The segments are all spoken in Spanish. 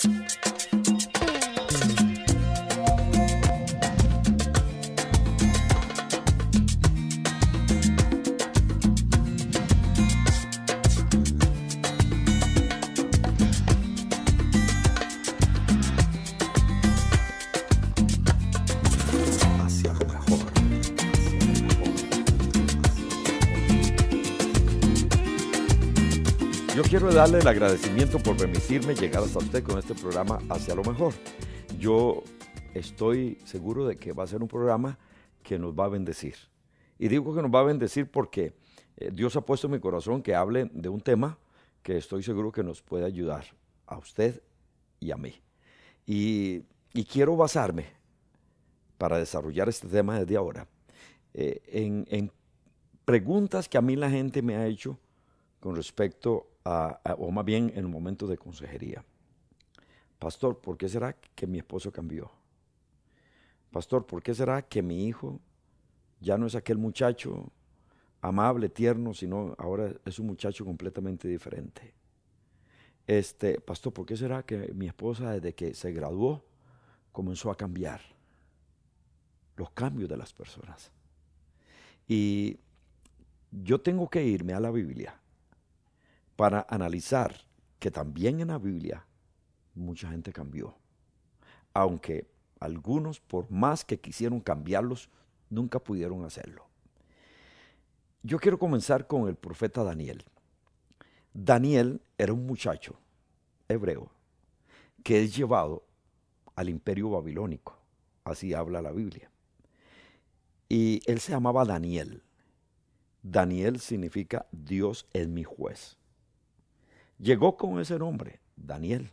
Thank you. darle el agradecimiento por permitirme llegar hasta usted con este programa hacia lo mejor. Yo estoy seguro de que va a ser un programa que nos va a bendecir. Y digo que nos va a bendecir porque eh, Dios ha puesto en mi corazón que hable de un tema que estoy seguro que nos puede ayudar a usted y a mí. Y, quiero basarme para desarrollar este tema desde ahora eh, en, en preguntas que a mí la gente me ha hecho con respecto o más bien en un momento de consejería. Pastor, ¿por qué será que mi esposo cambió? Pastor, ¿por qué será que mi hijo ya no es aquel muchacho amable, tierno, sino ahora es un muchacho completamente diferente? Este, pastor, ¿por qué será que mi esposa desde que se graduó comenzó a cambiar? Los cambios de las personas. Y yo tengo que irme a la Biblia para analizar que también en la Biblia mucha gente cambió. Aunque algunos, por más que quisieron cambiarlos, nunca pudieron hacerlo. Yo quiero comenzar con el profeta Daniel. Daniel era un muchacho hebreo que es llevado al imperio babilónico, así habla la Biblia. Y él se llamaba Daniel. Daniel significa Dios es mi juez. Llegó con ese nombre, Daniel,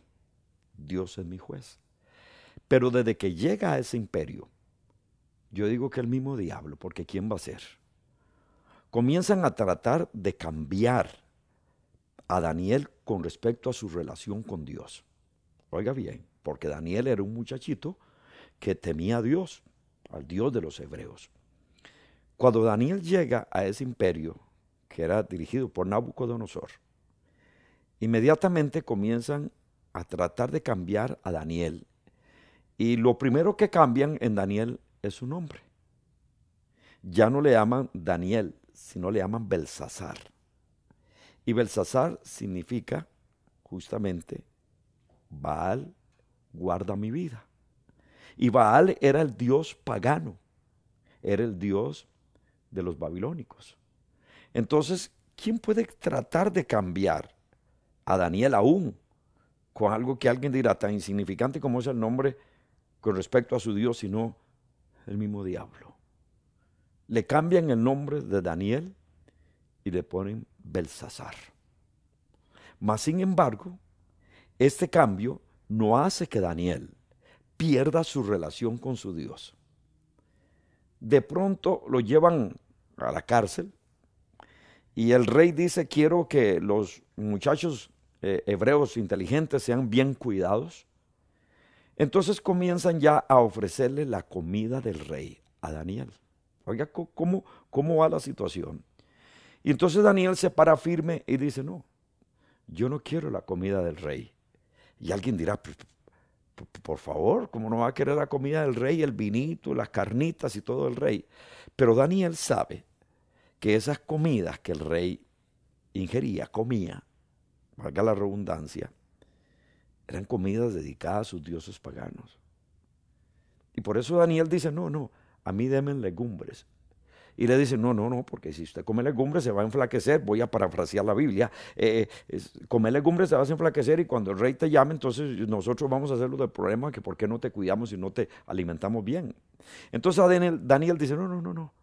Dios es mi juez. Pero desde que llega a ese imperio, yo digo que el mismo diablo, porque ¿quién va a ser? Comienzan a tratar de cambiar a Daniel con respecto a su relación con Dios. Oiga bien, porque Daniel era un muchachito que temía a Dios, al Dios de los hebreos. Cuando Daniel llega a ese imperio, que era dirigido por Nabucodonosor, inmediatamente comienzan a tratar de cambiar a Daniel. Y lo primero que cambian en Daniel es su nombre. Ya no le llaman Daniel, sino le llaman Belsasar. Y Belsasar significa justamente Baal guarda mi vida. Y Baal era el dios pagano, era el dios de los babilónicos. Entonces, ¿quién puede tratar de cambiar a Daniel aún, con algo que alguien dirá tan insignificante como es el nombre con respecto a su Dios, sino el mismo diablo. Le cambian el nombre de Daniel y le ponen Belsasar. Mas, sin embargo, este cambio no hace que Daniel pierda su relación con su Dios. De pronto lo llevan a la cárcel y el rey dice, quiero que los muchachos eh, hebreos inteligentes, sean bien cuidados. Entonces comienzan ya a ofrecerle la comida del rey a Daniel. Oiga, ¿cómo, cómo va la situación? Y entonces Daniel se para firme y dice, no, yo no quiero la comida del rey. Y alguien dirá, por favor, ¿cómo no va a querer la comida del rey, el vinito, las carnitas y todo el rey? Pero Daniel sabe que esas comidas que el rey ingería, comía, valga la redundancia, eran comidas dedicadas a sus dioses paganos. Y por eso Daniel dice, no, no, a mí demen legumbres. Y le dice no, no, no, porque si usted come legumbres se va a enflaquecer, voy a parafrasear la Biblia, eh, eh, comer legumbres se va a enflaquecer y cuando el rey te llame, entonces nosotros vamos a hacerlo del problema, que por qué no te cuidamos y no te alimentamos bien. Entonces Daniel, Daniel dice, no, no, no, no,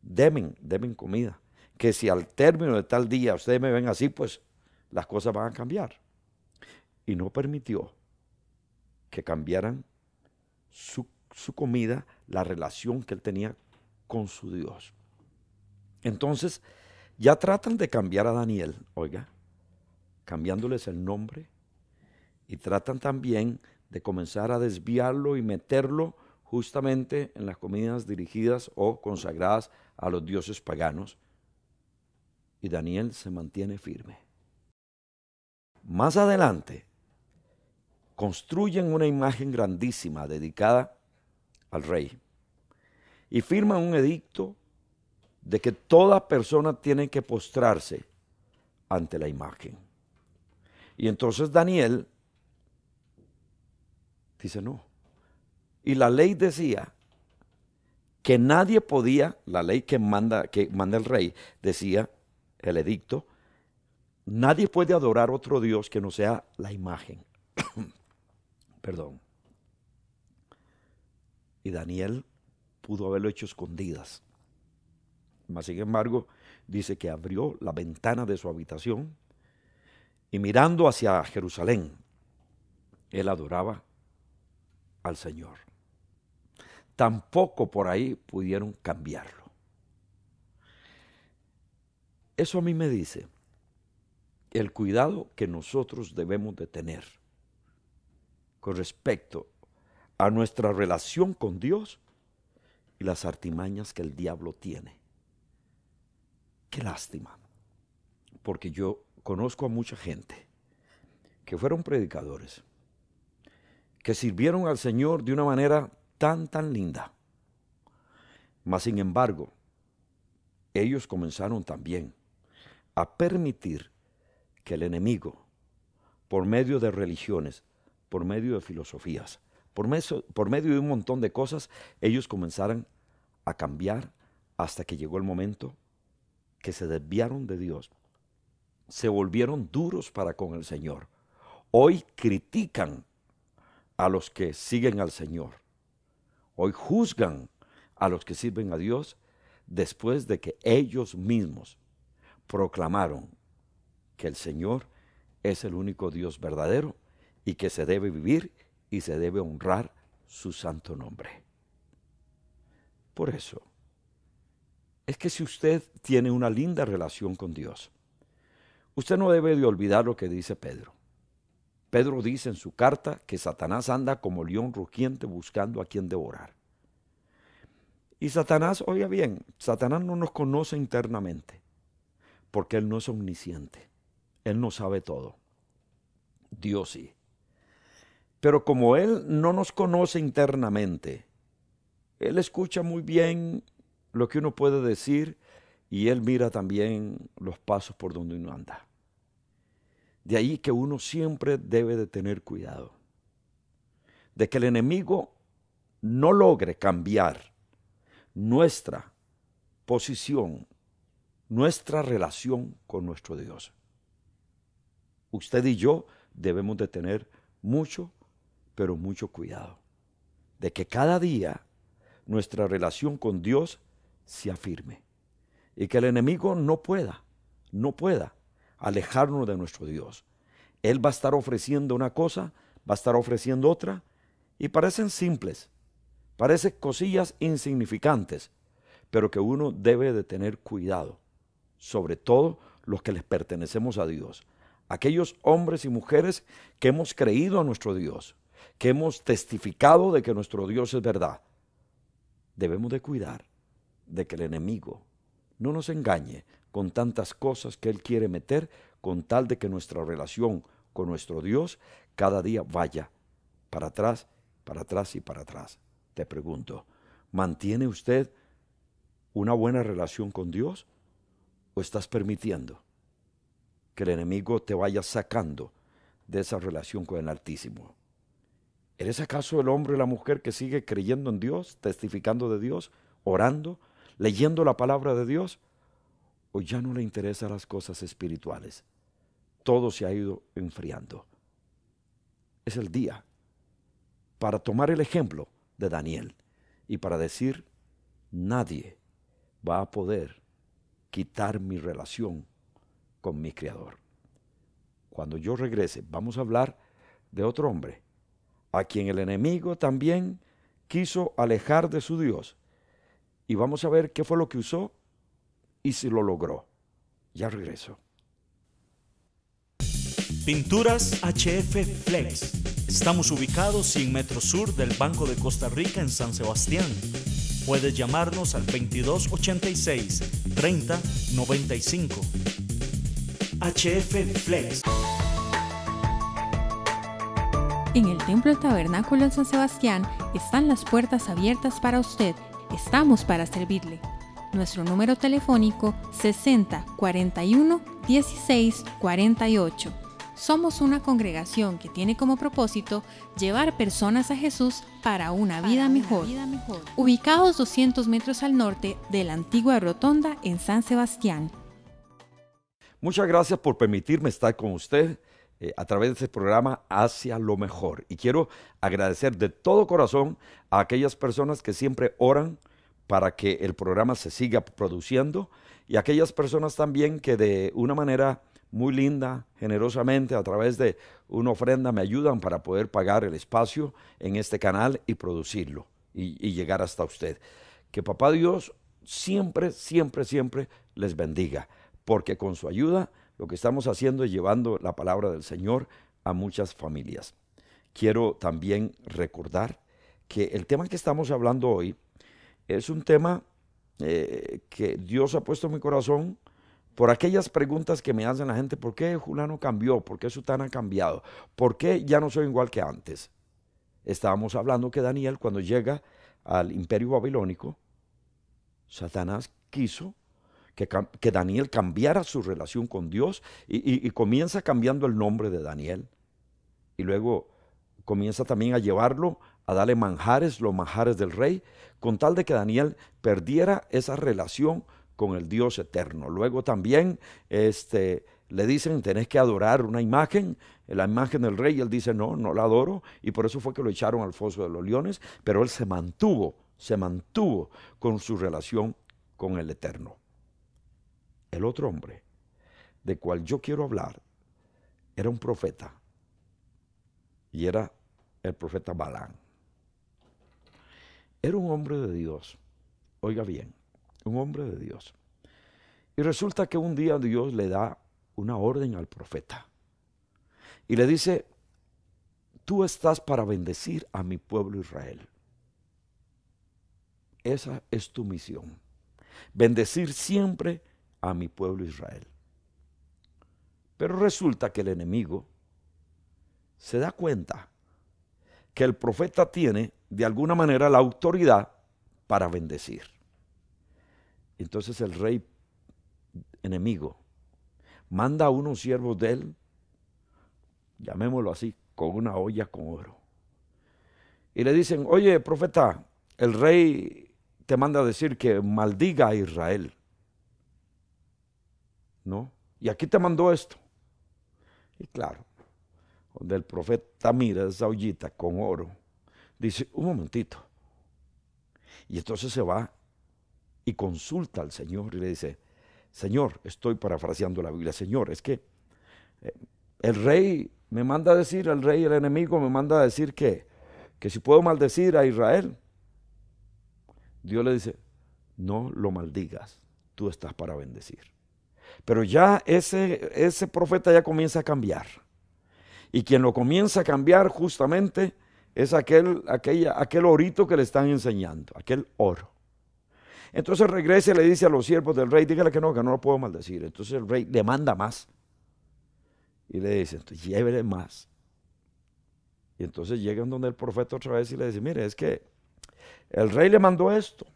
demen, demen comida. Que si al término de tal día ustedes me ven así, pues las cosas van a cambiar. Y no permitió que cambiaran su, su comida, la relación que él tenía con su Dios. Entonces, ya tratan de cambiar a Daniel, oiga, cambiándoles el nombre y tratan también de comenzar a desviarlo y meterlo justamente en las comidas dirigidas o consagradas a los dioses paganos. Y Daniel se mantiene firme. Más adelante, construyen una imagen grandísima dedicada al rey y firman un edicto de que toda persona tiene que postrarse ante la imagen. Y entonces Daniel dice no. Y la ley decía que nadie podía, la ley que manda, que manda el rey, decía el edicto, Nadie puede adorar otro Dios que no sea la imagen. Perdón. Y Daniel pudo haberlo hecho escondidas. Mas, sin embargo, dice que abrió la ventana de su habitación y mirando hacia Jerusalén, él adoraba al Señor. Tampoco por ahí pudieron cambiarlo. Eso a mí me dice el cuidado que nosotros debemos de tener con respecto a nuestra relación con Dios y las artimañas que el diablo tiene. Qué lástima, porque yo conozco a mucha gente que fueron predicadores, que sirvieron al Señor de una manera tan, tan linda. Mas, sin embargo, ellos comenzaron también a permitir el enemigo, por medio de religiones, por medio de filosofías, por, por medio de un montón de cosas, ellos comenzaron a cambiar hasta que llegó el momento que se desviaron de Dios, se volvieron duros para con el Señor. Hoy critican a los que siguen al Señor. Hoy juzgan a los que sirven a Dios después de que ellos mismos proclamaron que el Señor es el único Dios verdadero y que se debe vivir y se debe honrar su santo nombre. Por eso, es que si usted tiene una linda relación con Dios, usted no debe de olvidar lo que dice Pedro. Pedro dice en su carta que Satanás anda como león rugiente buscando a quien devorar. Y Satanás, oiga bien, Satanás no nos conoce internamente, porque él no es omnisciente. Él no sabe todo. Dios sí. Pero como Él no nos conoce internamente, Él escucha muy bien lo que uno puede decir y Él mira también los pasos por donde uno anda. De ahí que uno siempre debe de tener cuidado de que el enemigo no logre cambiar nuestra posición, nuestra relación con nuestro Dios usted y yo debemos de tener mucho, pero mucho cuidado de que cada día nuestra relación con Dios se afirme y que el enemigo no pueda, no pueda alejarnos de nuestro Dios. Él va a estar ofreciendo una cosa, va a estar ofreciendo otra, y parecen simples, parecen cosillas insignificantes, pero que uno debe de tener cuidado, sobre todo los que les pertenecemos a Dios aquellos hombres y mujeres que hemos creído a nuestro Dios, que hemos testificado de que nuestro Dios es verdad. Debemos de cuidar de que el enemigo no nos engañe con tantas cosas que él quiere meter con tal de que nuestra relación con nuestro Dios cada día vaya para atrás, para atrás y para atrás. Te pregunto, ¿mantiene usted una buena relación con Dios o estás permitiendo? que el enemigo te vaya sacando de esa relación con el Altísimo. ¿Eres acaso el hombre o la mujer que sigue creyendo en Dios, testificando de Dios, orando, leyendo la palabra de Dios? ¿O ya no le interesan las cosas espirituales? Todo se ha ido enfriando. Es el día para tomar el ejemplo de Daniel y para decir, nadie va a poder quitar mi relación mi Creador. Cuando yo regrese, vamos a hablar de otro hombre, a quien el enemigo también quiso alejar de su Dios. Y vamos a ver qué fue lo que usó y si lo logró. Ya regreso. Pinturas HF Flex. Estamos ubicados 100 metros sur del Banco de Costa Rica en San Sebastián. Puedes llamarnos al 2286 3095 en el Templo Tabernáculo en San Sebastián están las puertas abiertas para usted. Estamos para servirle. Nuestro número telefónico 60 41 16 48. Somos una congregación que tiene como propósito llevar personas a Jesús para una, vida, mejor. Ubicados 200 metros al norte de la antigua rotonda en San Sebastián. Muchas gracias por permitirme estar con usted eh, a través de este programa Hacia lo Mejor. Y quiero agradecer de todo corazón a aquellas personas que siempre oran para que el programa se siga produciendo y aquellas personas también que de una manera muy linda, generosamente, a través de una ofrenda me ayudan para poder pagar el espacio en este canal y producirlo y llegar hasta usted. Que Papá Dios siempre, siempre, siempre les bendiga porque con su ayuda lo que estamos haciendo es llevando la palabra del Señor a muchas familias. Quiero también recordar que el tema que estamos hablando hoy es un tema eh, que Dios ha puesto en mi corazón por aquellas preguntas que me hacen la gente, ¿por qué Julano cambió? ¿Por qué Sutana ha cambiado? ¿Por qué ya no soy igual que antes? Estábamos hablando que Daniel cuando llega al imperio babilónico, Satanás quiso que, Daniel cambiara su relación con Dios y, comienza cambiando el nombre de Daniel. Y luego comienza también a llevarlo a darle manjares, los manjares del rey, con tal de que Daniel perdiera esa relación con el Dios eterno. Luego también este, le dicen, tenés que adorar una imagen, la imagen del rey, y él dice, no, no la adoro, y por eso fue que lo echaron al foso de los leones, pero él se mantuvo, se mantuvo con su relación con el eterno el otro hombre, de cual yo quiero hablar, era un profeta. Y era el profeta Balán. Era un hombre de Dios. Oiga bien, un hombre de Dios. Y resulta que un día Dios le da una orden al profeta. Y le dice, tú estás para bendecir a mi pueblo Israel. Esa es tu misión. Bendecir siempre a mi pueblo Israel. Pero resulta que el enemigo se da cuenta que el profeta tiene de alguna manera la autoridad para bendecir. Entonces el rey enemigo manda a unos siervos de él, llamémoslo así, con una olla con oro. Y le dicen, oye, profeta, el rey te manda a decir que maldiga a Israel. ¿no? Y aquí te mandó esto. Y claro, donde el profeta mira esa ollita con oro, dice, un momentito. Y entonces se va y consulta al Señor y le dice, Señor, estoy parafraseando la Biblia, Señor, es que eh, el rey me manda a decir, el rey, el enemigo me manda a decir que, que si puedo maldecir a Israel, Dios le dice, no lo maldigas, tú estás para bendecir. Pero ya ese, ese profeta ya comienza a cambiar. Y quien lo comienza a cambiar justamente es aquel, aquella, aquel orito que le están enseñando, aquel oro. Entonces regresa y le dice a los siervos del rey, dígale que no, que no lo puedo maldecir. Entonces el rey le manda más. Y le dice, entonces llévele más. Y entonces llegan donde el profeta otra vez y le dice, mire, es que el rey le mandó esto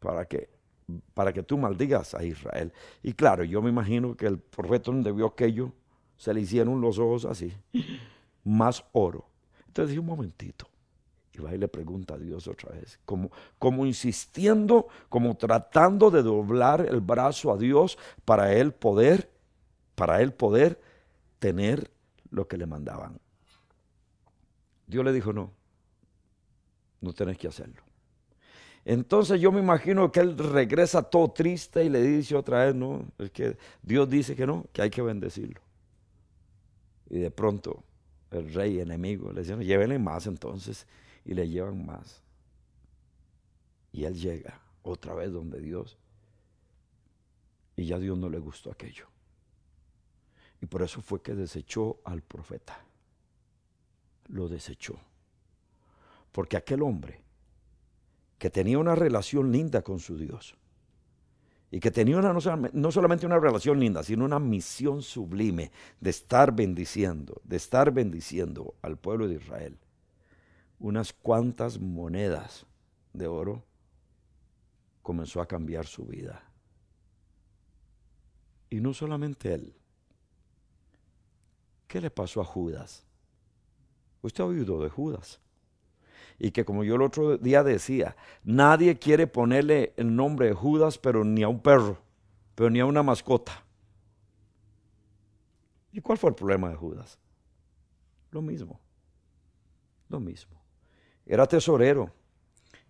para que para que tú maldigas a Israel. Y claro, yo me imagino que el profeta donde vio aquello, se le hicieron los ojos así, más oro. Entonces dije, un momentito. Y va y le pregunta a Dios otra vez, como, como insistiendo, como tratando de doblar el brazo a Dios para él poder, para él poder tener lo que le mandaban. Dios le dijo, no, no tenés que hacerlo. Entonces yo me imagino que él regresa todo triste y le dice otra vez, no, es que Dios dice que no, que hay que bendecirlo. Y de pronto el rey enemigo le dice, llévenle más entonces, y le llevan más. Y él llega otra vez donde Dios, y ya a Dios no le gustó aquello. Y por eso fue que desechó al profeta. Lo desechó. Porque aquel hombre que tenía una relación linda con su Dios. Y que tenía no solamente una relación linda, sino una misión sublime de estar bendiciendo, de estar bendiciendo al pueblo de Israel. Unas cuantas monedas de oro comenzó a cambiar su vida. Y no solamente él. ¿Qué le pasó a Judas? Usted ha oído de Judas y que como yo el otro día decía, nadie quiere ponerle el nombre de Judas, pero ni a un perro, pero ni a una mascota. ¿Y cuál fue el problema de Judas? Lo mismo, lo mismo. Era tesorero,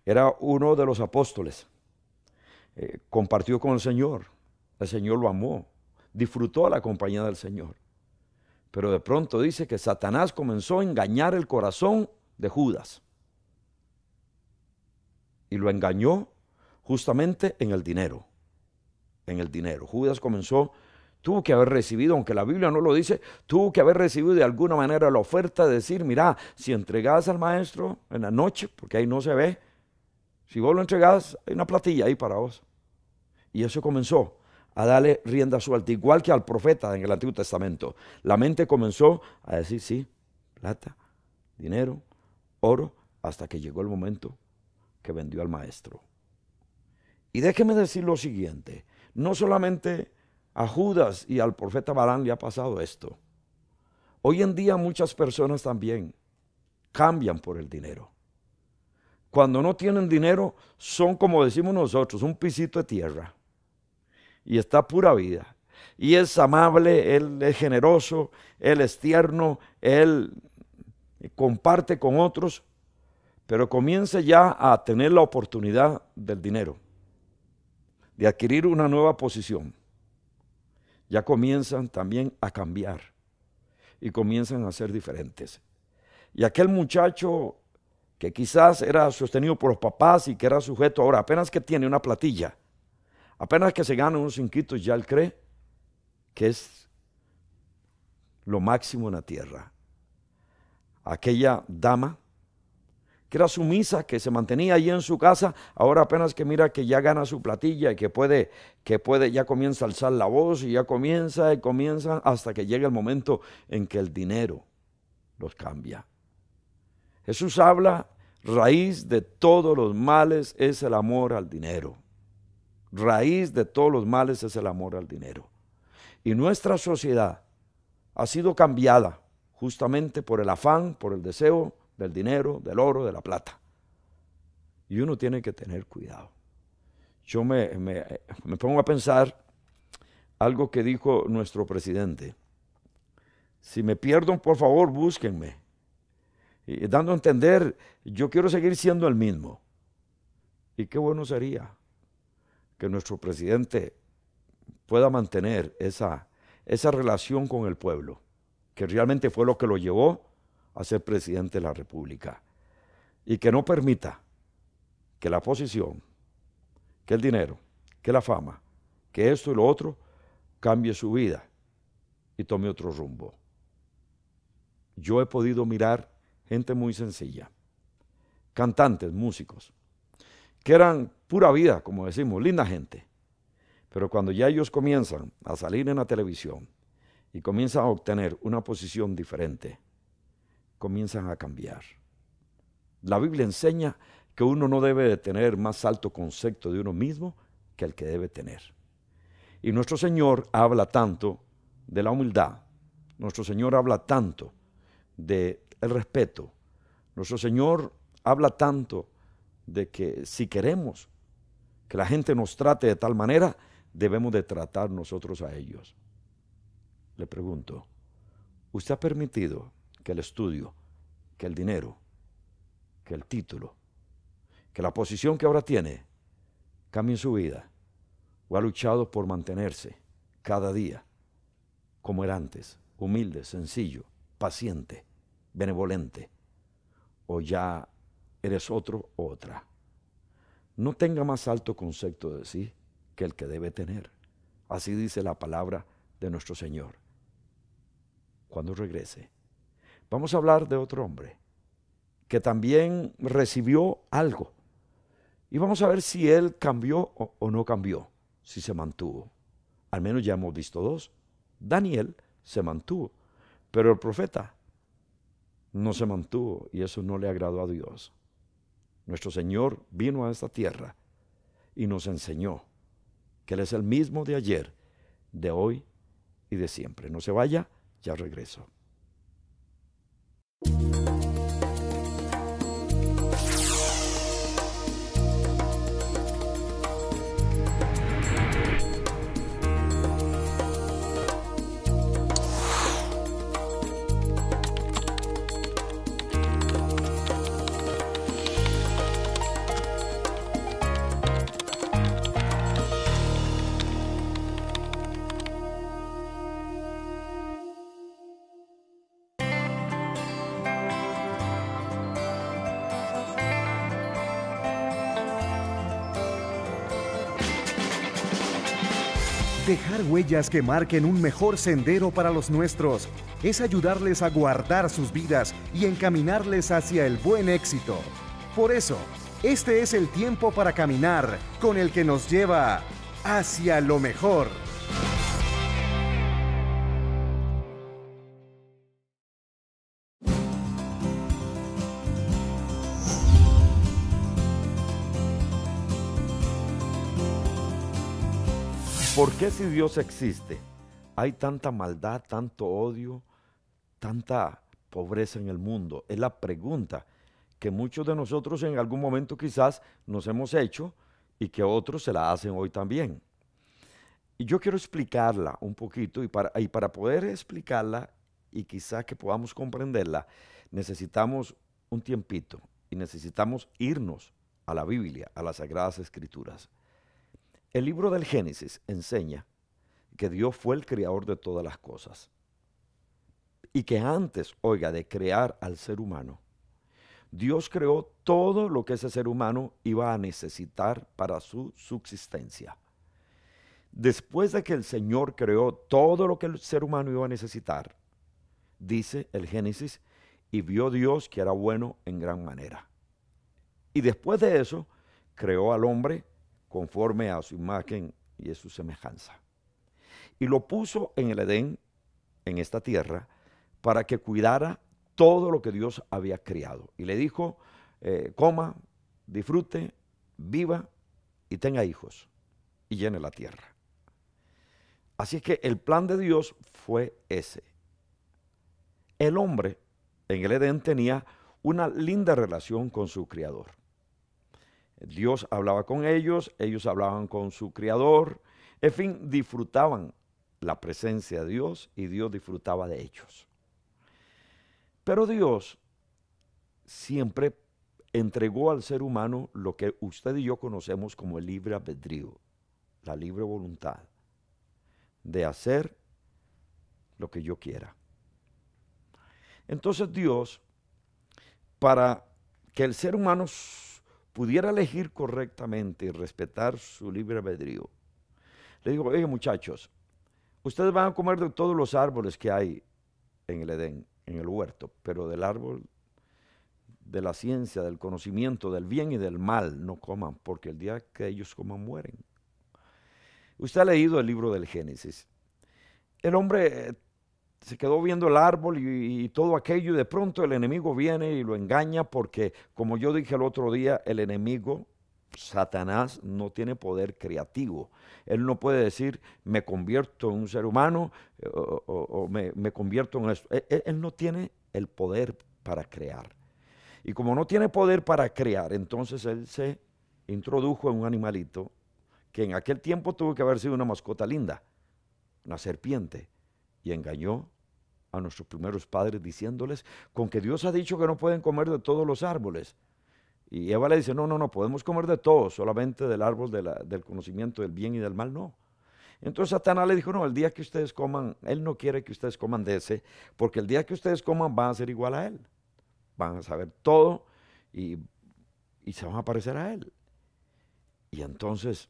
era uno de los apóstoles, eh, compartió con el Señor, el Señor lo amó, disfrutó la compañía del Señor. Pero de pronto dice que Satanás comenzó a engañar el corazón de Judas y lo engañó justamente en el dinero. En el dinero. Judas comenzó, tuvo que haber recibido, aunque la Biblia no lo dice, tuvo que haber recibido de alguna manera la oferta de decir, mira, si entregás al maestro en la noche, porque ahí no se ve, si vos lo entregas, hay una platilla ahí para vos. Y eso comenzó a darle rienda suelta, igual que al profeta en el Antiguo Testamento. La mente comenzó a decir, sí, plata, dinero, oro, hasta que llegó el momento que vendió al maestro. Y déjeme decir lo siguiente, no solamente a Judas y al profeta Barán le ha pasado esto. Hoy en día muchas personas también cambian por el dinero. Cuando no tienen dinero son como decimos nosotros, un pisito de tierra. Y está pura vida. Y es amable, él es generoso, él es tierno, él comparte con otros, pero comience ya a tener la oportunidad del dinero, de adquirir una nueva posición. Ya comienzan también a cambiar y comienzan a ser diferentes. Y aquel muchacho que quizás era sostenido por los papás y que era sujeto ahora, apenas que tiene una platilla, apenas que se gana unos cinquitos, ya él cree que es lo máximo en la tierra. Aquella dama que era sumisa, que se mantenía allí en su casa, ahora apenas que mira que ya gana su platilla y que puede, que puede, ya comienza a alzar la voz y ya comienza y comienza hasta que llega el momento en que el dinero los cambia. Jesús habla, raíz de todos los males es el amor al dinero. Raíz de todos los males es el amor al dinero. Y nuestra sociedad ha sido cambiada justamente por el afán, por el deseo, del dinero, del oro, de la plata. Y uno tiene que tener cuidado. Yo me, pongo a pensar algo que dijo nuestro presidente. Si me pierdo, por favor, búsquenme. Y dando a entender, yo quiero seguir siendo el mismo. Y qué bueno sería que nuestro presidente pueda mantener esa, esa relación con el pueblo, que realmente fue lo que lo llevó a ser presidente de la República. Y que no permita que la posición, que el dinero, que la fama, que esto y lo otro cambie su vida y tome otro rumbo. Yo he podido mirar gente muy sencilla, cantantes, músicos, que eran pura vida, como decimos, linda gente. Pero cuando ya ellos comienzan a salir en la televisión y comienzan a obtener una posición diferente, comienzan a cambiar. La Biblia enseña que uno no debe tener más alto concepto de uno mismo que el que debe tener. Y nuestro Señor habla tanto de la humildad, nuestro Señor habla tanto del el respeto, nuestro Señor habla tanto de que si queremos que la gente nos trate de tal manera, debemos de tratar nosotros a ellos. Le pregunto, ¿usted ha permitido que el estudio, que el dinero, que el título, que la posición que ahora tiene cambie en su vida o ha luchado por mantenerse cada día como era antes, humilde, sencillo, paciente, benevolente, o ya eres otro o otra. No tenga más alto concepto de sí que el que debe tener. Así dice la palabra de nuestro Señor. Cuando regrese. Vamos a hablar de otro hombre que también recibió algo. Y vamos a ver si él cambió o, no cambió, si se mantuvo. Al menos ya hemos visto dos. Daniel se mantuvo, pero el profeta no se mantuvo y eso no le agradó a Dios. Nuestro Señor vino a esta tierra y nos enseñó que Él es el mismo de ayer, de hoy y de siempre. No se vaya, ya regreso. Thank you. huellas que marquen un mejor sendero para los nuestros es ayudarles a guardar sus vidas y encaminarles hacia el buen éxito. Por eso, este es el tiempo para caminar con el que nos lleva hacia lo mejor. ¿Por qué si Dios existe hay tanta maldad, tanto odio, tanta pobreza en el mundo? Es la pregunta que muchos de nosotros en algún momento quizás nos hemos hecho y que otros se la hacen hoy también. Y yo quiero explicarla un poquito y para, para poder explicarla y quizás que podamos comprenderla, necesitamos un tiempito y necesitamos irnos a la Biblia, a las Sagradas Escrituras. El libro del Génesis enseña que Dios fue el creador de todas las cosas. Y que antes, oiga, de crear al ser humano, Dios creó todo lo que ese ser humano iba a necesitar para su subsistencia. Después de que el Señor creó todo lo que el ser humano iba a necesitar, dice el Génesis, y vio Dios que era bueno en gran manera. Y después de eso, creó al hombre conforme a su imagen y a su semejanza. Y lo puso en el Edén, en esta tierra, para que cuidara todo lo que Dios había criado. Y le dijo, eh, coma, disfrute, viva y tenga hijos y llene la tierra. Así es que el plan de Dios fue ese. El hombre en el Edén tenía una linda relación con su Creador. Dios hablaba con ellos, ellos hablaban con su Creador, en fin, disfrutaban la presencia de Dios y Dios disfrutaba de ellos. Pero Dios siempre entregó al ser humano lo que usted y yo conocemos como el libre albedrío, la libre voluntad de hacer lo que yo quiera. Entonces Dios, para que el ser humano pudiera elegir correctamente y respetar su libre albedrío, le digo, oye muchachos, ustedes van a comer de todos los árboles que hay en el Edén, en el huerto, pero del árbol de la ciencia, del conocimiento, del bien y del mal no coman, porque el día que ellos coman mueren. Usted ha leído el libro del Génesis. El hombre eh, se quedó viendo el árbol y, todo aquello y de pronto el enemigo viene y lo engaña porque, como yo dije el otro día, el enemigo, Satanás, no tiene poder creativo. Él no puede decir, me convierto en un ser humano eh, o, me, convierto en esto. él no tiene el poder para crear. Y como no tiene poder para crear, entonces él se introdujo en un animalito que en aquel tiempo tuvo que haber sido una mascota linda, una serpiente, y engañó a nuestros primeros padres diciéndoles con que Dios ha dicho que no pueden comer de todos los árboles. Y Eva le dice, no, no, no, podemos comer de todos, solamente del árbol del conocimiento del bien y del mal, no. Entonces Satanás le dijo, no, el día que ustedes coman, él no quiere que ustedes coman de ese, porque el día que ustedes coman van a ser igual a él. Van a saber todo y, y se van a parecer a él. Y entonces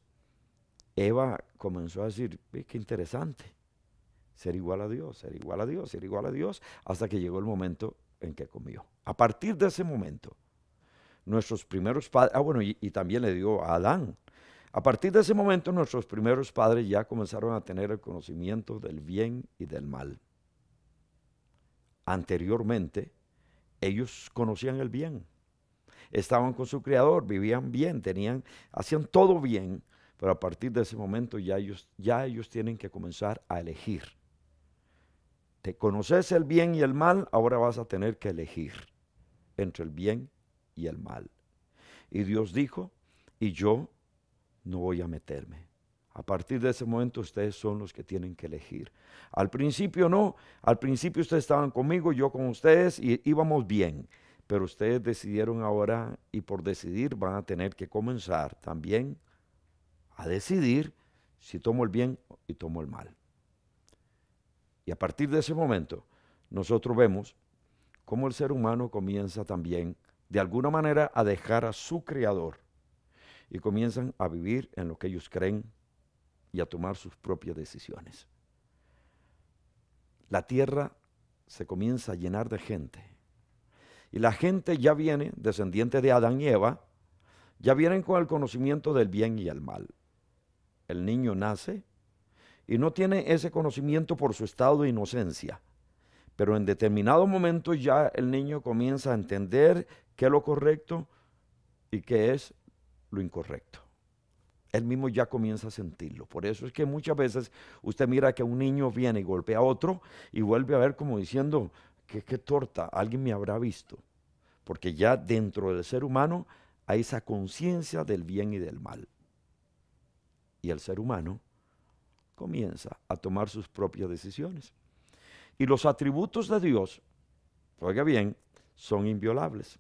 Eva comenzó a decir, qué interesante ser igual a Dios, ser igual a Dios, ser igual a Dios, hasta que llegó el momento en que comió. A partir de ese momento, nuestros primeros padres, ah bueno, y, también le dio a Adán, a partir de ese momento nuestros primeros padres ya comenzaron a tener el conocimiento del bien y del mal. Anteriormente, ellos conocían el bien, estaban con su creador, vivían bien, tenían, hacían todo bien, pero a partir de ese momento ya ellos, ya ellos tienen que comenzar a elegir te conoces el bien y el mal, ahora vas a tener que elegir entre el bien y el mal. Y Dios dijo, y yo no voy a meterme. A partir de ese momento ustedes son los que tienen que elegir. Al principio no, al principio ustedes estaban conmigo, yo con ustedes y íbamos bien, pero ustedes decidieron ahora y por decidir van a tener que comenzar también a decidir si tomo el bien y tomo el mal. Y a partir de ese momento, nosotros vemos cómo el ser humano comienza también, de alguna manera, a dejar a su creador y comienzan a vivir en lo que ellos creen y a tomar sus propias decisiones. La tierra se comienza a llenar de gente. Y la gente ya viene, descendiente de Adán y Eva, ya vienen con el conocimiento del bien y el mal. El niño nace y no tiene ese conocimiento por su estado de inocencia. Pero en determinado momento ya el niño comienza a entender qué es lo correcto y qué es lo incorrecto. Él mismo ya comienza a sentirlo. Por eso es que muchas veces usted mira que un niño viene y golpea a otro y vuelve a ver como diciendo, qué, qué torta, alguien me habrá visto. Porque ya dentro del ser humano hay esa conciencia del bien y del mal. Y el ser humano comienza a tomar sus propias decisiones. Y los atributos de Dios, oiga bien, son inviolables.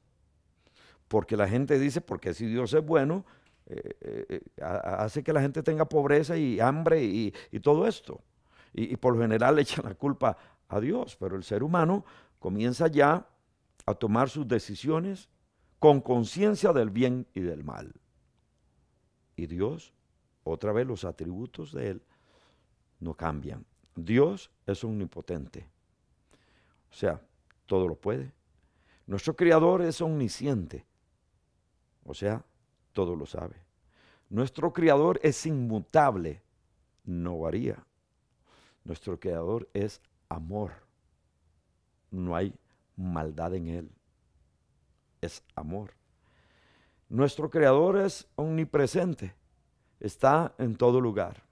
Porque la gente dice, porque si Dios es bueno, eh, eh, eh, hace que la gente tenga pobreza y hambre y, todo esto. Y, y, por lo general le echan la culpa a Dios, pero el ser humano comienza ya a tomar sus decisiones con conciencia del bien y del mal. Y Dios, otra vez los atributos de Él no cambian. Dios es omnipotente. O sea, todo lo puede. Nuestro Creador es omnisciente. O sea, todo lo sabe. Nuestro Creador es inmutable. No varía. Nuestro Creador es amor. No hay maldad en Él. Es amor. Nuestro Creador es omnipresente. Está en todo lugar.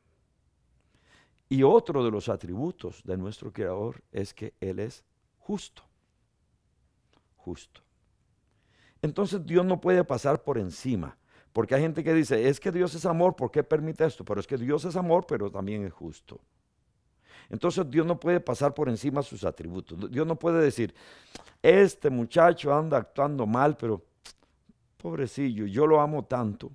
Y otro de los atributos de nuestro Creador es que Él es justo. Justo. Entonces Dios no puede pasar por encima. Porque hay gente que dice, es que Dios es amor, ¿por qué permite esto? Pero es que Dios es amor, pero también es justo. Entonces Dios no puede pasar por encima sus atributos. Dios no puede decir, este muchacho anda actuando mal, pero pobrecillo, yo lo amo tanto.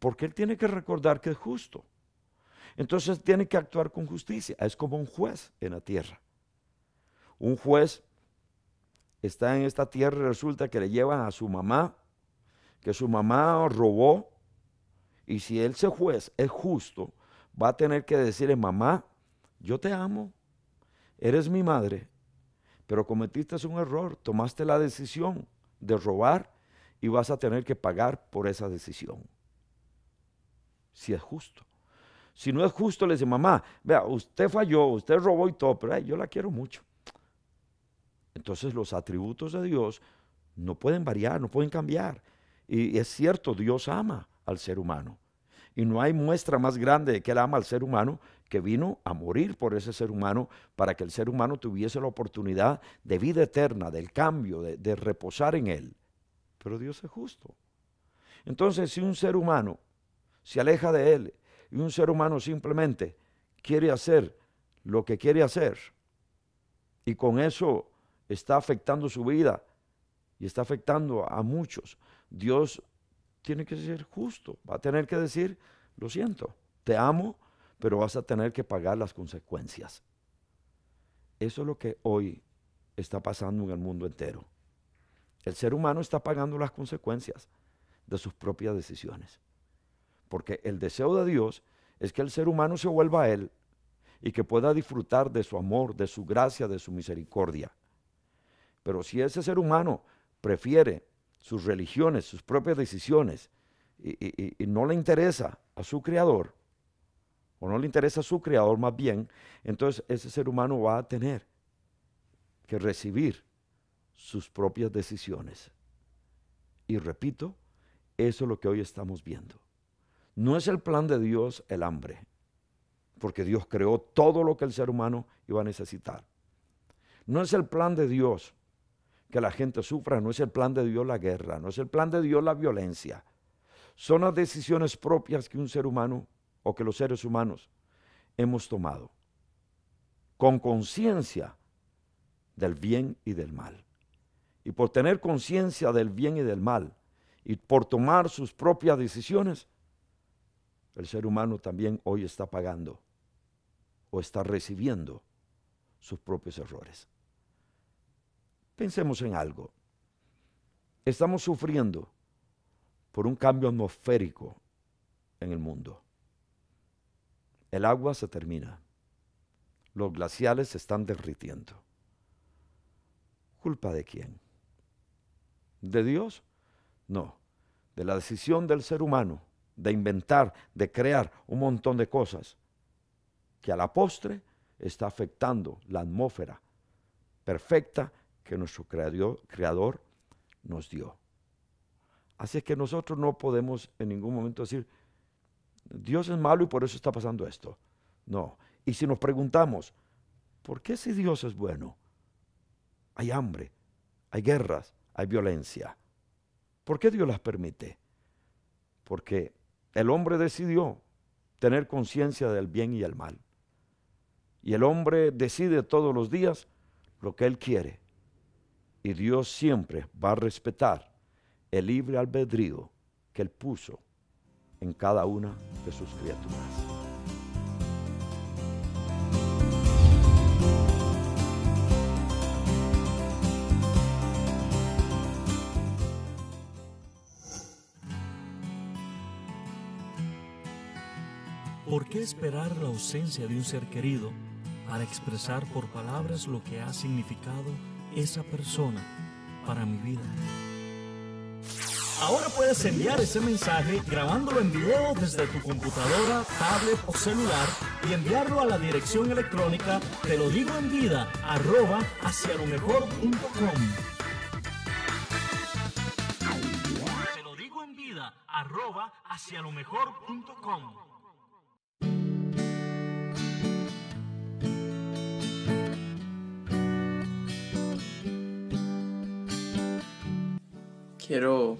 Porque Él tiene que recordar que es justo. Entonces tiene que actuar con justicia. Es como un juez en la tierra. Un juez está en esta tierra y resulta que le llevan a su mamá, que su mamá robó. Y si él se juez es justo, va a tener que decirle, mamá, yo te amo, eres mi madre, pero cometiste un error, tomaste la decisión de robar y vas a tener que pagar por esa decisión, si es justo. Si no es justo, le dice, mamá, vea, usted falló, usted robó y todo, pero yo la quiero mucho. Entonces los atributos de Dios no pueden variar, no pueden cambiar. Y es cierto, Dios ama al ser humano. Y no hay muestra más grande de que Él ama al ser humano que vino a morir por ese ser humano para que el ser humano tuviese la oportunidad de vida eterna, del cambio, de reposar en Él. Pero Dios es justo. Entonces, si un ser humano se aleja de Él y un ser humano simplemente quiere hacer lo que quiere hacer. Y con eso está afectando su vida y está afectando a muchos. Dios tiene que ser justo, va a tener que decir, lo siento, te amo, pero vas a tener que pagar las consecuencias. Eso es lo que hoy está pasando en el mundo entero. El ser humano está pagando las consecuencias de sus propias decisiones. Porque el deseo de Dios es que el ser humano se vuelva a Él y que pueda disfrutar de su amor, de su gracia, de su misericordia. Pero si ese ser humano prefiere sus religiones, sus propias decisiones, y, no le interesa a su creador, o no le interesa a su creador más bien, entonces ese ser humano va a tener que recibir sus propias decisiones. Y repito, eso es lo que hoy estamos viendo. No es el plan de Dios el hambre, porque Dios creó todo lo que el ser humano iba a necesitar. No es el plan de Dios que la gente sufra, no es el plan de Dios la guerra, no es el plan de Dios la violencia. Son las decisiones propias que un ser humano o que los seres humanos hemos tomado, con conciencia del bien y del mal. Y por tener conciencia del bien y del mal, y por tomar sus propias decisiones, el ser humano también hoy está pagando o está recibiendo sus propios errores. Pensemos en algo. Estamos sufriendo por un cambio atmosférico en el mundo. El agua se termina. Los glaciales se están derritiendo. ¿Culpa de quién? ¿De Dios? No, de la decisión del ser humano de inventar, de crear un montón de cosas que a la postre está afectando la atmósfera perfecta que nuestro creador nos dio. Así es que nosotros no podemos en ningún momento decir, Dios es malo y por eso está pasando esto. No. Y si nos preguntamos, ¿por qué si Dios es bueno? Hay hambre, hay guerras, hay violencia. ¿Por qué Dios las permite? Porque el hombre decidió tener conciencia del bien y el mal. Y el hombre decide todos los días lo que él quiere. Y Dios siempre va a respetar el libre albedrío que él puso en cada una de sus criaturas. ¿Por qué esperar la ausencia de un ser querido para expresar por palabras lo que ha significado esa persona para mi vida? Ahora puedes enviar ese mensaje grabándolo en video desde tu computadora, tablet o celular y enviarlo a la dirección electrónica te lo digo en vida arroba hacia lo mejor Te lo digo en vida arroba hacia lo mejor quiero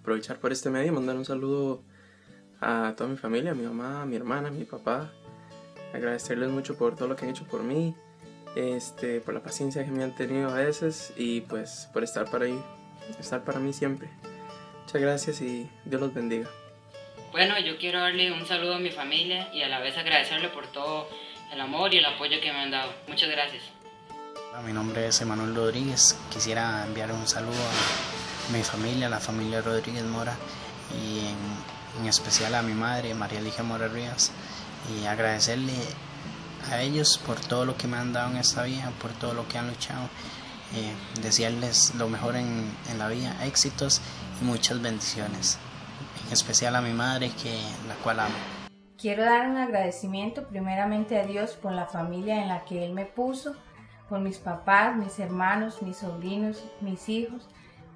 aprovechar por este medio y mandar un saludo a toda mi familia, a mi mamá, a mi hermana, a mi papá. Agradecerles mucho por todo lo que han hecho por mí, este, por la paciencia que me han tenido a veces y pues por estar para estar para mí siempre. Muchas gracias y Dios los bendiga. Bueno, yo quiero darle un saludo a mi familia y a la vez agradecerle por todo el amor y el apoyo que me han dado. Muchas gracias. Mi nombre es Emanuel Rodríguez. Quisiera enviar un saludo a mi familia, la familia Rodríguez Mora y en, especial a mi madre, María Ligia Mora Ríos, y agradecerle a ellos por todo lo que me han dado en esta vida, por todo lo que han luchado. Eh, desearles lo mejor en, la vida, éxitos y muchas bendiciones, en especial a mi madre, que la cual amo. Quiero dar un agradecimiento primeramente a Dios por la familia en la que Él me puso, por mis papás, mis hermanos, mis sobrinos, mis hijos,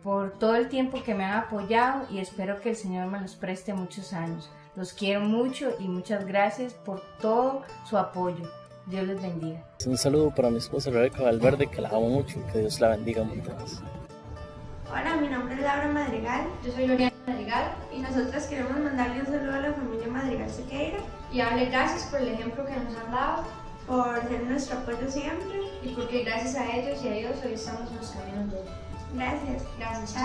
por todo el tiempo que me han apoyado y espero que el Señor me los preste muchos años. Los quiero mucho y muchas gracias por todo su apoyo. Dios les bendiga. Un saludo para mi esposa Rebeca Valverde, que la amo mucho que Dios la bendiga mucho más. Hola, mi nombre es Laura Madrigal. Yo soy Lorena Madrigal y nosotros queremos mandarle un saludo a la familia Madrigal Sequeira y darle gracias por el ejemplo que nos han dado, por ser nuestro apoyo siempre y porque gracias a ellos y a ellos hoy estamos en los caminos de Gracias. Gracias.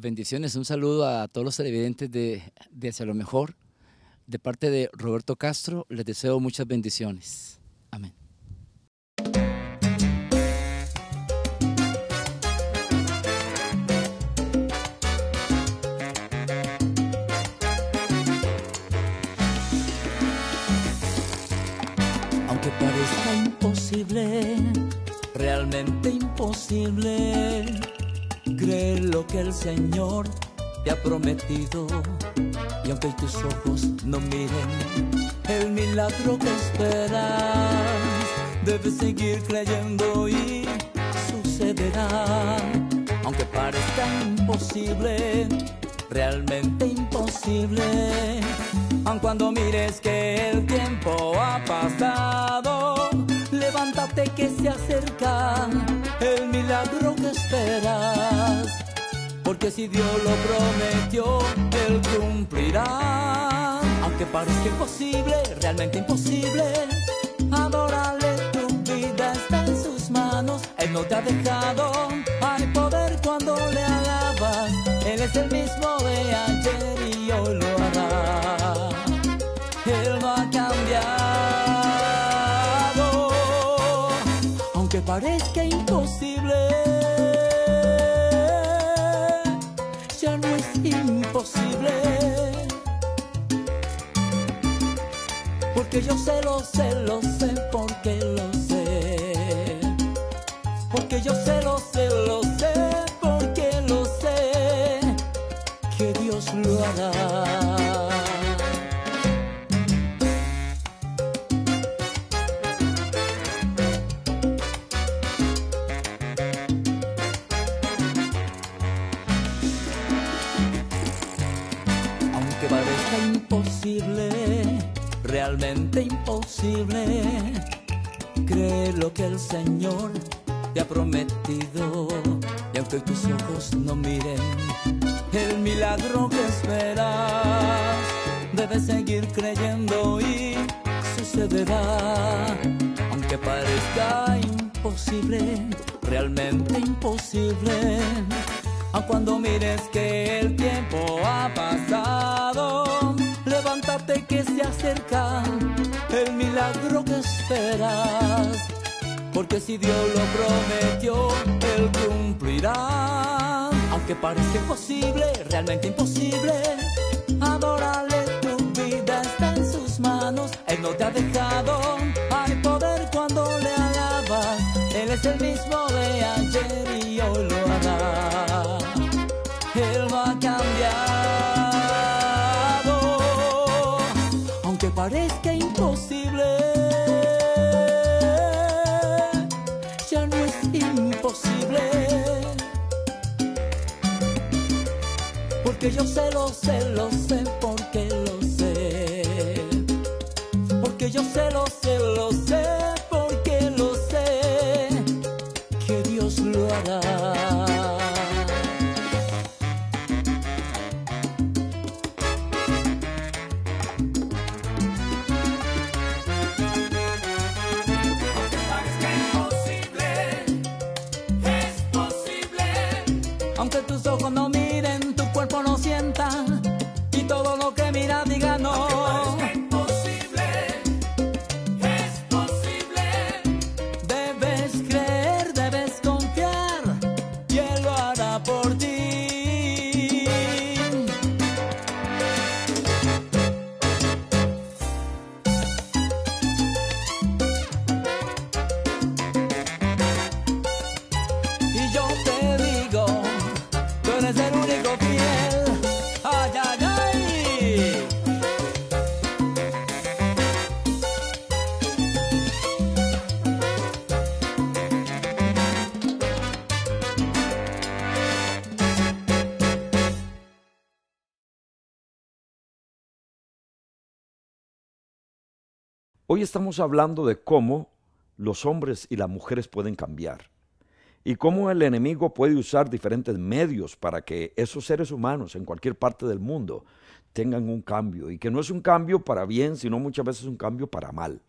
Bendiciones, un saludo a todos los televidentes de, de Hacia lo Mejor de parte de Roberto Castro, les deseo muchas bendiciones. Amén. Aunque parezca imposible, realmente imposible, creer lo que el Señor ha prometido. Y aunque tus ojos no miren el milagro que esperas, debes seguir creyendo y sucederá. Aunque parezca imposible, realmente imposible. Aun cuando mires que el tiempo ha pasado, levántate que se acerca el milagro que esperas porque si Dios lo prometió, Él cumplirá. Aunque parezca imposible, realmente imposible, adorarle tu vida está en sus manos. Él no te ha dejado, hay poder cuando le alabas. Él es el mismo de ayer y hoy lo hará. Él va a cambiado, aunque parezca imposible yo sé, lo sé, lo sé. imposible, cree lo que el Señor te ha prometido. Y aunque tus ojos no miren el milagro que esperas, debes seguir creyendo y sucederá. Aunque parezca imposible, realmente imposible, a cuando mires que el tiempo ha pasado levántate que se acerca el milagro que esperas. Porque si Dios lo prometió, Él cumplirá. Aunque parezca imposible, realmente imposible Yo sé, lo sé, lo sé, porque lo sé. Porque yo sé, lo sé. Hoy estamos hablando de cómo los hombres y las mujeres pueden cambiar y cómo el enemigo puede usar diferentes medios para que esos seres humanos en cualquier parte del mundo tengan un cambio y que no es un cambio para bien, sino muchas veces un cambio para mal.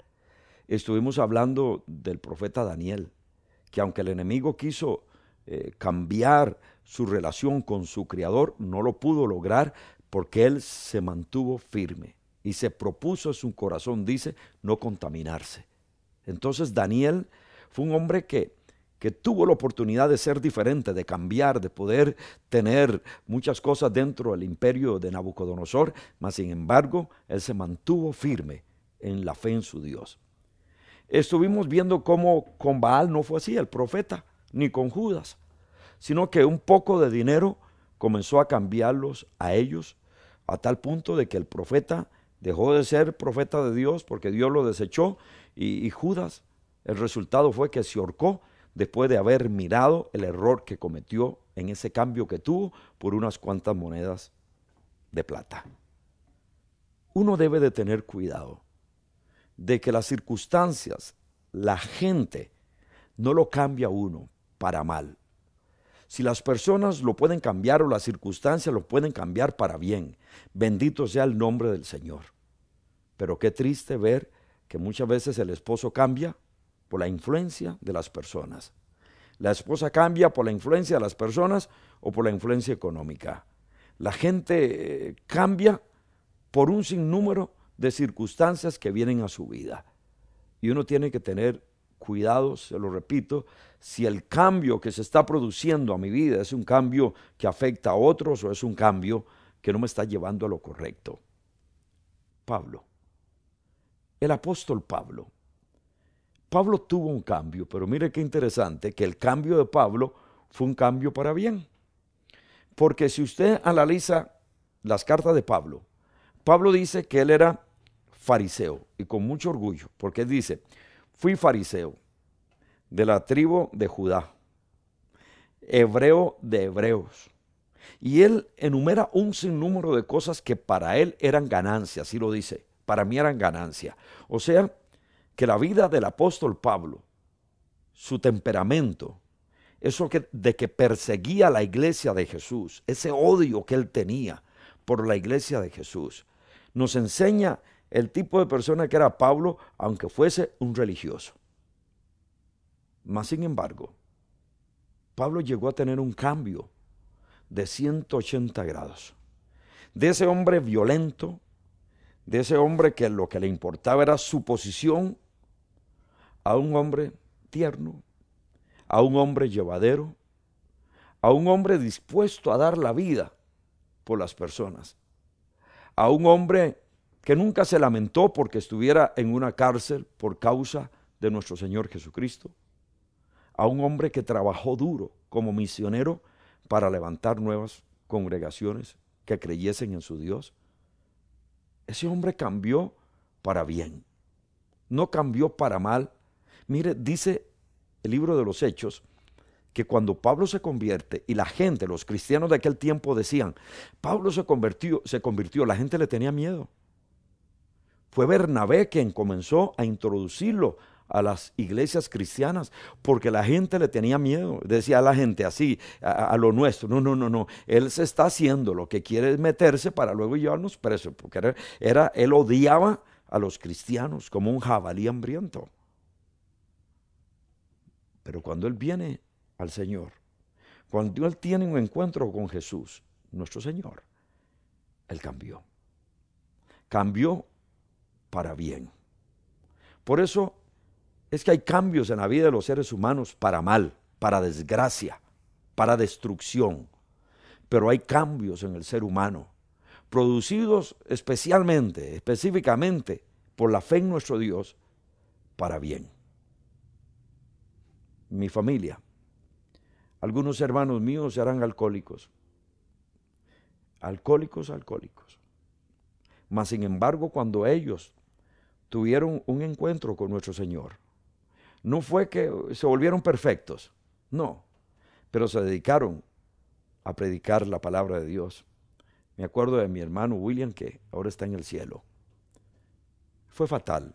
Estuvimos hablando del profeta Daniel, que aunque el enemigo quiso eh, cambiar su relación con su creador, no lo pudo lograr porque él se mantuvo firme y se propuso en su corazón, dice, no contaminarse. Entonces Daniel fue un hombre que, que tuvo la oportunidad de ser diferente, de cambiar, de poder tener muchas cosas dentro del imperio de Nabucodonosor, mas sin embargo él se mantuvo firme en la fe en su Dios. Estuvimos viendo cómo con Baal no fue así, el profeta, ni con Judas, sino que un poco de dinero comenzó a cambiarlos a ellos, a tal punto de que el profeta Dejó de ser profeta de Dios porque Dios lo desechó y, Judas, el resultado fue que se ahorcó después de haber mirado el error que cometió en ese cambio que tuvo por unas cuantas monedas de plata. Uno debe de tener cuidado de que las circunstancias, la gente, no lo cambia uno para mal si las personas lo pueden cambiar o las circunstancias lo pueden cambiar para bien, bendito sea el nombre del Señor. Pero qué triste ver que muchas veces el esposo cambia por la influencia de las personas. La esposa cambia por la influencia de las personas o por la influencia económica. La gente eh, cambia por un sinnúmero de circunstancias que vienen a su vida. Y uno tiene que tener cuidado, se lo repito, si el cambio que se está produciendo a mi vida es un cambio que afecta a otros o es un cambio que no me está llevando a lo correcto. Pablo, el apóstol Pablo. Pablo tuvo un cambio, pero mire qué interesante que el cambio de Pablo fue un cambio para bien. Porque si usted analiza las cartas de Pablo, Pablo dice que él era fariseo y con mucho orgullo, porque dice, Fui fariseo de la tribu de Judá, hebreo de hebreos. Y él enumera un sinnúmero de cosas que para él eran ganancias, así lo dice, para mí eran ganancias. O sea, que la vida del apóstol Pablo, su temperamento, eso que, de que perseguía la iglesia de Jesús, ese odio que él tenía por la iglesia de Jesús, nos enseña el tipo de persona que era Pablo, aunque fuese un religioso. Mas, sin embargo, Pablo llegó a tener un cambio de 180 grados. De ese hombre violento, de ese hombre que lo que le importaba era su posición, a un hombre tierno, a un hombre llevadero, a un hombre dispuesto a dar la vida por las personas, a un hombre que nunca se lamentó porque estuviera en una cárcel por causa de nuestro Señor Jesucristo, a un hombre que trabajó duro como misionero para levantar nuevas congregaciones que creyesen en su Dios. Ese hombre cambió para bien, no cambió para mal. Mire, dice el libro de los Hechos, que cuando Pablo se convierte y la gente, los cristianos de aquel tiempo decían, Pablo se convirtió, se convirtió, la gente le tenía miedo. Fue Bernabé quien comenzó a introducirlo a las iglesias cristianas, porque la gente le tenía miedo. Decía a la gente así, a, lo nuestro, no, no, no, no, él se está haciendo lo que quiere es meterse para luego llevarnos presos, porque era, él odiaba a los cristianos como un jabalí hambriento. Pero cuando él viene al Señor, cuando él tiene un encuentro con Jesús, nuestro Señor, él cambió. Cambió para bien. Por eso es que hay cambios en la vida de los seres humanos para mal, para desgracia, para destrucción. Pero hay cambios en el ser humano, producidos especialmente, específicamente por la fe en nuestro Dios, para bien. Mi familia, algunos hermanos míos serán alcohólicos, alcohólicos, alcohólicos. Mas sin embargo, cuando ellos tuvieron un encuentro con nuestro Señor. No fue que se volvieron perfectos, no, pero se dedicaron a predicar la palabra de Dios. Me acuerdo de mi hermano William, que ahora está en el cielo. Fue fatal.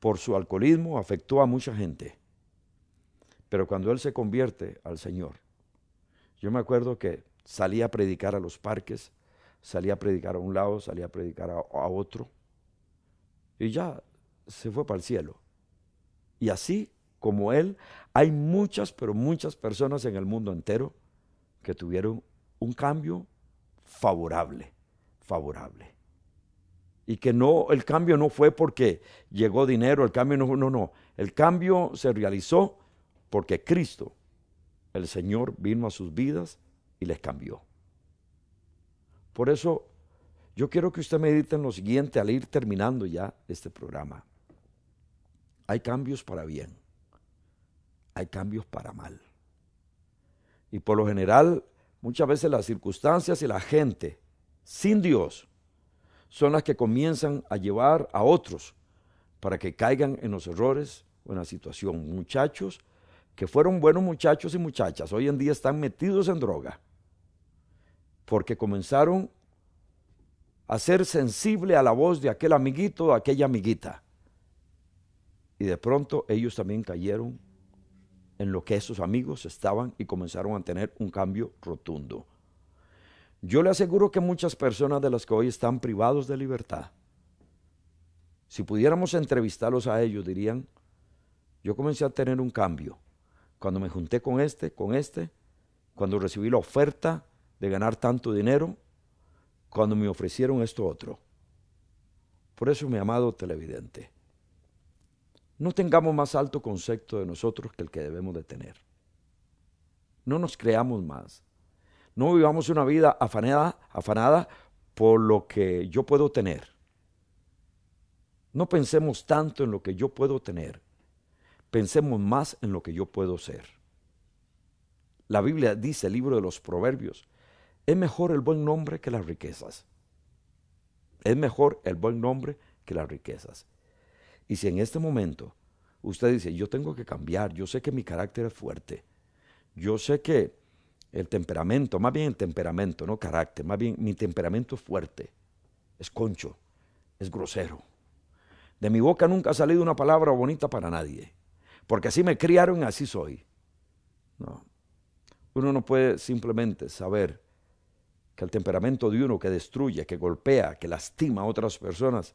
Por su alcoholismo afectó a mucha gente. Pero cuando él se convierte al Señor, yo me acuerdo que salía a predicar a los parques, salía a predicar a un lado, salía a predicar a, otro y ya se fue para el cielo. Y así como él, hay muchas, pero muchas personas en el mundo entero que tuvieron un cambio favorable, favorable. Y que no, el cambio no fue porque llegó dinero, el cambio no, no, no. El cambio se realizó porque Cristo, el Señor, vino a sus vidas y les cambió. Por eso yo quiero que usted medite en lo siguiente al ir terminando ya este programa. Hay cambios para bien, hay cambios para mal. Y por lo general, muchas veces las circunstancias y la gente sin Dios son las que comienzan a llevar a otros para que caigan en los errores o en la situación. Muchachos que fueron buenos muchachos y muchachas, hoy en día están metidos en droga porque comenzaron a ser sensible a la voz de aquel amiguito o aquella amiguita. Y de pronto ellos también cayeron en lo que esos amigos estaban y comenzaron a tener un cambio rotundo. Yo le aseguro que muchas personas de las que hoy están privados de libertad, si pudiéramos entrevistarlos a ellos, dirían, yo comencé a tener un cambio. Cuando me junté con este, con este, cuando recibí la oferta de ganar tanto dinero, cuando me ofrecieron esto otro. Por eso, mi amado televidente, no tengamos más alto concepto de nosotros que el que debemos de tener. No nos creamos más. No vivamos una vida afanada, afanada por lo que yo puedo tener. No pensemos tanto en lo que yo puedo tener. Pensemos más en lo que yo puedo ser. La Biblia dice, el libro de los Proverbios, es mejor el buen nombre que las riquezas. Es mejor el buen nombre que las riquezas. Y si en este momento usted dice, yo tengo que cambiar, yo sé que mi carácter es fuerte, yo sé que el temperamento, más bien el temperamento, no carácter, más bien mi temperamento es fuerte, es concho, es grosero. De mi boca nunca ha salido una palabra bonita para nadie, porque así me criaron y así soy. No, uno no puede simplemente saber que el temperamento de uno que destruye, que golpea, que lastima a otras personas,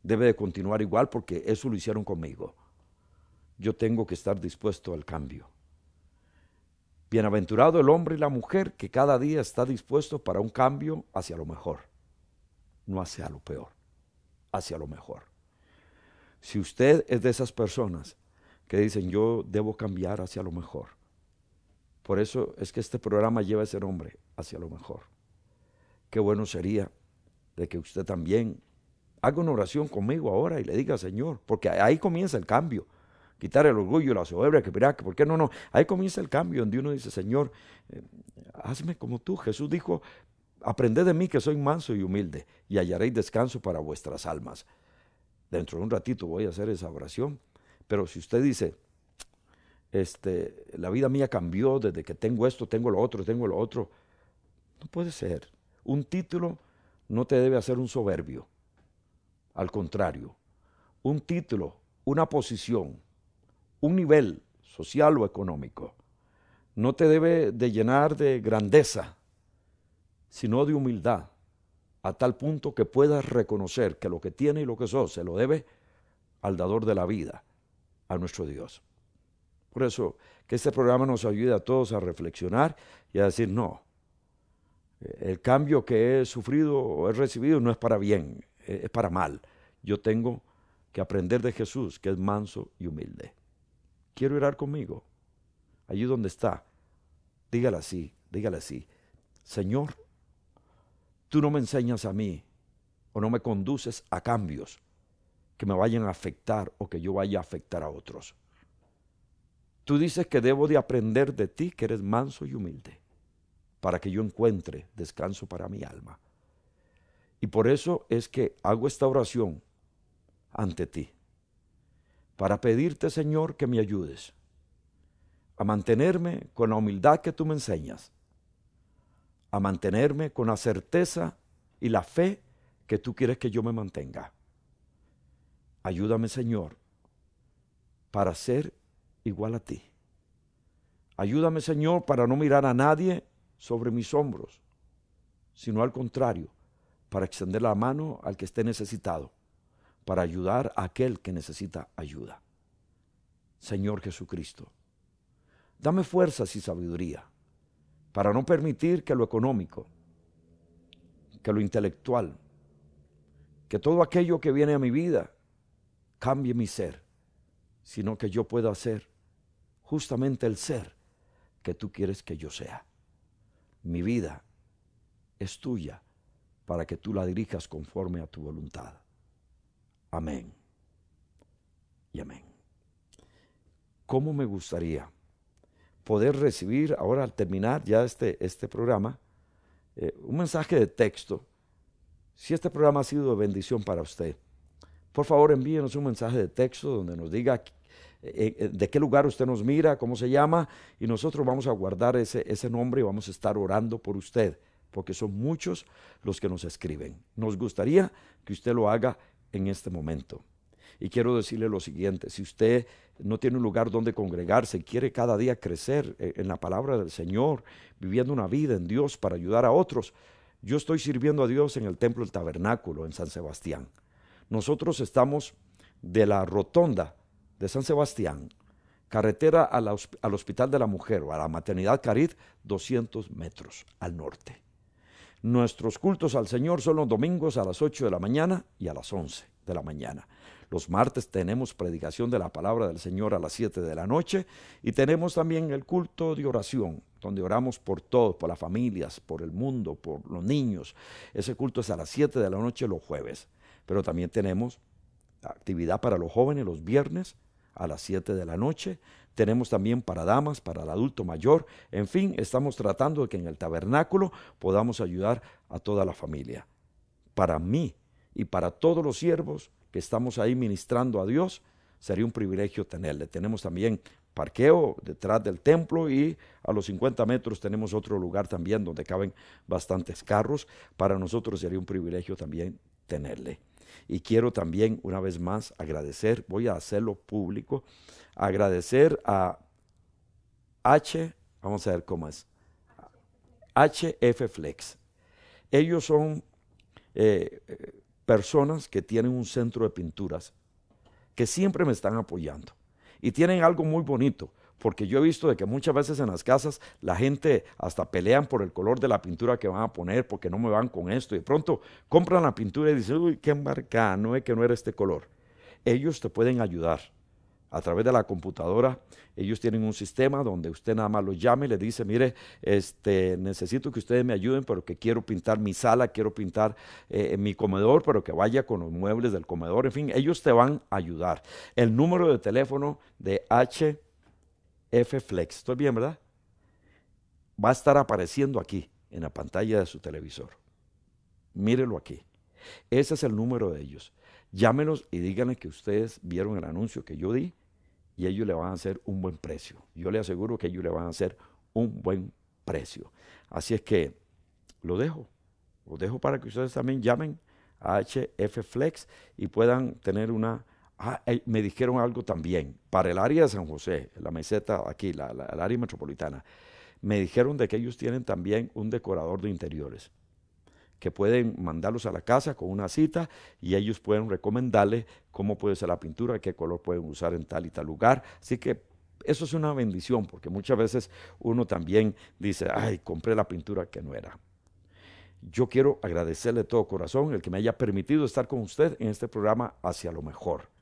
debe de continuar igual porque eso lo hicieron conmigo. Yo tengo que estar dispuesto al cambio. Bienaventurado el hombre y la mujer que cada día está dispuesto para un cambio hacia lo mejor, no hacia lo peor, hacia lo mejor. Si usted es de esas personas que dicen yo debo cambiar hacia lo mejor, por eso es que este programa lleva ese nombre, hacia lo mejor. Qué bueno sería de que usted también haga una oración conmigo ahora y le diga, Señor, porque ahí comienza el cambio. Quitar el orgullo, la soberbia, que verá, que por qué no, no. Ahí comienza el cambio donde uno dice, Señor, eh, hazme como tú. Jesús dijo, aprended de mí que soy manso y humilde y hallaréis descanso para vuestras almas. Dentro de un ratito voy a hacer esa oración. Pero si usted dice, este, la vida mía cambió desde que tengo esto, tengo lo otro, tengo lo otro, no puede ser. Un título no te debe hacer un soberbio. Al contrario, un título, una posición, un nivel social o económico, no te debe de llenar de grandeza, sino de humildad, a tal punto que puedas reconocer que lo que tienes y lo que sos se lo debe al dador de la vida, a nuestro Dios. Por eso, que este programa nos ayude a todos a reflexionar y a decir, no, el cambio que he sufrido o he recibido no es para bien, e, es para mal. Yo tengo que aprender de Jesús, que es manso y humilde. Quiero orar conmigo. Allí donde está, dígale así, dígale así. Señor, tú no me enseñas a mí o no me conduces a cambios que me vayan a afectar o que yo vaya a afectar a otros. Tú dices que debo de aprender de ti, que eres manso y humilde para que yo encuentre descanso para mi alma. Y por eso es que hago esta oración ante ti, para pedirte, Señor, que me ayudes a mantenerme con la humildad que tú me enseñas, a mantenerme con la certeza y la fe que tú quieres que yo me mantenga. Ayúdame, Señor, para ser igual a ti. Ayúdame, Señor, para no mirar a nadie sobre mis hombros, sino al contrario, para extender la mano al que esté necesitado, para ayudar a aquel que necesita ayuda. Señor Jesucristo, dame fuerzas y sabiduría para no permitir que lo económico, que lo intelectual, que todo aquello que viene a mi vida cambie mi ser, sino que yo pueda ser justamente el ser que tú quieres que yo sea mi vida es tuya para que tú la dirijas conforme a tu voluntad. Amén. Y amén. ¿Cómo me gustaría poder recibir ahora al terminar ya este, este programa eh, un mensaje de texto? Si este programa ha sido de bendición para usted, por favor envíenos un mensaje de texto donde nos diga eh, eh, de qué lugar usted nos mira, cómo se llama, y nosotros vamos a guardar ese, ese nombre y vamos a estar orando por usted, porque son muchos los que nos escriben. Nos gustaría que usted lo haga en este momento. Y quiero decirle lo siguiente, si usted no tiene un lugar donde congregarse, quiere cada día crecer eh, en la palabra del Señor, viviendo una vida en Dios para ayudar a otros, yo estoy sirviendo a Dios en el templo del tabernáculo en San Sebastián. Nosotros estamos de la rotonda de San Sebastián, carretera al, Hospital de la Mujer o a la Maternidad Carid, 200 metros al norte. Nuestros cultos al Señor son los domingos a las 8 de la mañana y a las 11 de la mañana. Los martes tenemos predicación de la palabra del Señor a las 7 de la noche y tenemos también el culto de oración, donde oramos por todos, por las familias, por el mundo, por los niños. Ese culto es a las 7 de la noche los jueves. Pero también tenemos actividad para los jóvenes los viernes a las 7 de la noche. Tenemos también para damas, para el adulto mayor. En fin, estamos tratando de que en el tabernáculo podamos ayudar a toda la familia. Para mí y para todos los siervos que estamos ahí ministrando a Dios, sería un privilegio tenerle. Tenemos también parqueo detrás del templo y a los 50 metros tenemos otro lugar también donde caben bastantes carros. Para nosotros sería un privilegio también tenerle. Y quiero también, una vez más, agradecer, voy a hacerlo público, agradecer a H, vamos a ver cómo es, HF Flex. Ellos son eh, personas que tienen un centro de pinturas, que siempre me están apoyando. Y tienen algo muy bonito porque yo he visto de que muchas veces en las casas la gente hasta pelean por el color de la pintura que van a poner porque no me van con esto y de pronto compran la pintura y dicen, uy, qué marca, no es eh, que no era este color. Ellos te pueden ayudar. A través de la computadora, ellos tienen un sistema donde usted nada más lo llama y le dice, mire, este, necesito que ustedes me ayuden, pero que quiero pintar mi sala, quiero pintar eh, eh, mi comedor, pero que vaya con los muebles del comedor, en fin, ellos te van a ayudar. El número de teléfono de H F Flex. Estoy bien, ¿verdad? Va a estar apareciendo aquí, en la pantalla de su televisor. Mírelo aquí. Ese es el número de ellos. Llámenos y díganle que ustedes vieron el anuncio que yo di y ellos le van a hacer un buen precio. Yo le aseguro que ellos le van a hacer un buen precio. Así es que lo dejo. Lo dejo para que ustedes también llamen a HF Flex y puedan tener una Ah, eh, me dijeron algo también, para el área de San José, la meseta aquí, la, el área metropolitana, me dijeron de que ellos tienen también un decorador de interiores, que pueden mandarlos a la casa con una cita y ellos pueden recomendarle cómo puede ser la pintura, qué color pueden usar en tal y tal lugar. Así que eso es una bendición, porque muchas veces uno también dice, ay, compré la pintura que no era. Yo quiero agradecerle de todo corazón el que me haya permitido estar con usted en este programa hacia lo mejor.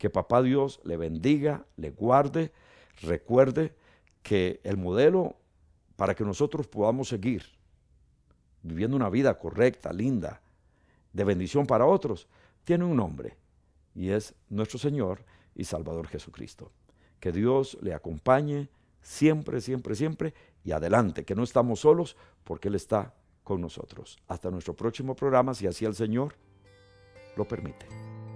Que papá Dios le bendiga, le guarde, recuerde que el modelo para que nosotros podamos seguir viviendo una vida correcta, linda, de bendición para otros, tiene un nombre y es nuestro Señor y Salvador Jesucristo. Que Dios le acompañe siempre, siempre, siempre y adelante, que no estamos solos porque Él está con nosotros. Hasta nuestro próximo programa, si así el Señor lo permite.